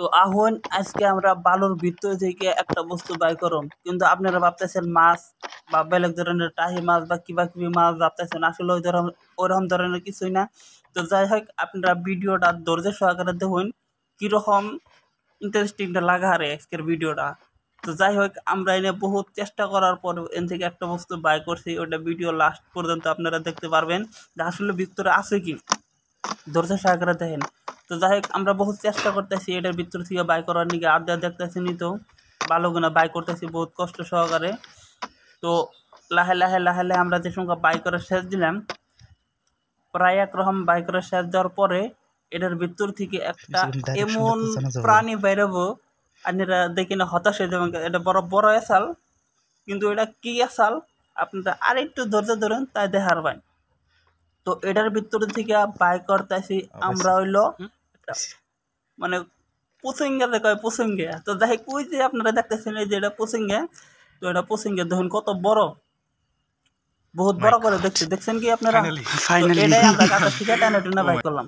তো আহন আজকে আমরা বালুর ভিতর থেকে একটা বস্তু বাই করম কিন্তু আপনারা ভাবতেছেন মাছ বা বেলেগ ধরনের টাহি মাছ বা কিবা কিবি মাছ ভাবতেছেন আসলে ওই ধরনের ওরকম ধরনের কিছুই না তো যাই হোক আপনারা ভিডিওটা ধৈর্য সহকারে দেখুন কীরকম ইন্টারেস্টিংটা লাগা আরে আজকের ভিডিওটা তো যাই হোক আমরা এনে বহুত চেষ্টা করার পর এন থেকে একটা বস্তু বাই করছি ওটা ভিডিও লাস্ট পর্যন্ত আপনারা দেখতে পারবেন যে আসলে ভিতরে আছে কি ধৈর্য সহকারে দেখেন তো যাই হোক আমরা বহুত চেষ্টা করতেছি এটার ভিতর থেকে বাই করার নিকে আর দেখতেছি নি তো ভালো গুণা বাই করতেছি বহুত কষ্ট সহকারে তো লাহে লাহে লাহে লাহে আমরা যে সংখ্যা বাই করা শেষ দিলাম প্রায় এক রকম বাই করে শেষ দেওয়ার পরে এটার ভিতর থেকে একটা এমন প্রাণী বেরোবো আপনারা দেখি না হতাশ হয়ে যাবেন এটা বড় বড় এসাল কিন্তু এটা কি এসাল আপনারা আরেকটু ধৈর্য ধরেন তাই দেখার পায় তো এটার ভিতর থেকে বাই করতেছি আমরা হইলো মানে পোসেঙ্গে দেখায় পোসেঙ্গে তো যাই কই যে আপনারা দেখতেছেন এই যে এটা পোসেঙ্গে তো এটা পোসেঙ্গে দেখুন কত বড় বহুত বড় করে দেখছি দেখছেন কি আপনারা এটাই আমরা কাছে শিখে টানা টানা বাই করলাম